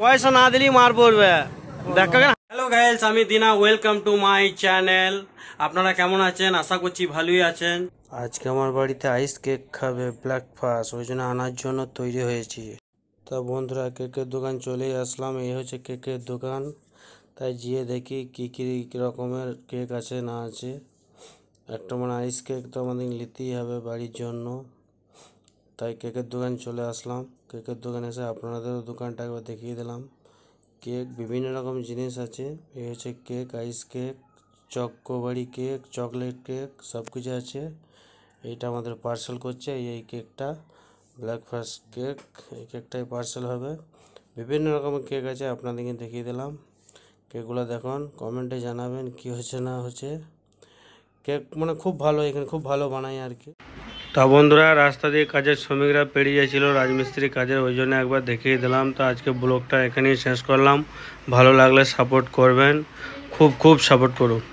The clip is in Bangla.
পয়সা না দিলেই মার পড়বে দেখা হ্যালো গাইলস আমি দিনা ওয়েলকাম টু মাই চ্যানেল আপনারা কেমন আছেন আশা করছি ভালোই আছেন আজকে আমার বাড়িতে আইস কেক খাবে ব্রেকফাস্ট ওই জন্য আনার জন্য তৈরি হয়েছি তা বন্ধুরা কেকের দোকান চলেই আসলাম এই হচ্ছে কেকের দোকান তাই গিয়ে দেখি কী কী রকমের কেক আছে না আছে একটা মানে আইস কেক তো আমাদের নিতেই হবে বাড়ির জন্য তাই কেকের দোকান চলে আসলাম কেকের দোকানে এসে আপনাদেরও দোকানটা একবার দেখিয়ে দিলাম কেক বিভিন্ন রকম জিনিস আছে এই হচ্ছে কেক আইস কেক চকোবাড়ি কেক চকলেট কেক সব কিছু আছে এইটা আমাদের পার্সেল করছে এই কেকটা ব্রেকফাস্ট কেক এই কেকটাই পার্সেল হবে বিভিন্ন রকমের কেক আছে আপনাদেরকে দেখিয়ে দিলাম কেকগুলো দেখুন কমেন্টে জানাবেন কি হচ্ছে না হচ্ছে কেক মানে খুব ভালো এখানে খুব ভালো বানায় আর কি তা বন্ধুরা রাস্তা দিয়ে কাজের শ্রমিকরা পেরিয়ে যাচ্ছিল রাজমিস্ত্রি কাজের ওই জন্য একবার দেখিয়ে দিলাম তো আজকে ব্লগটা এখানেই শেষ করলাম ভালো লাগলে সাপোর্ট করবেন খুব খুব সাপোর্ট করুন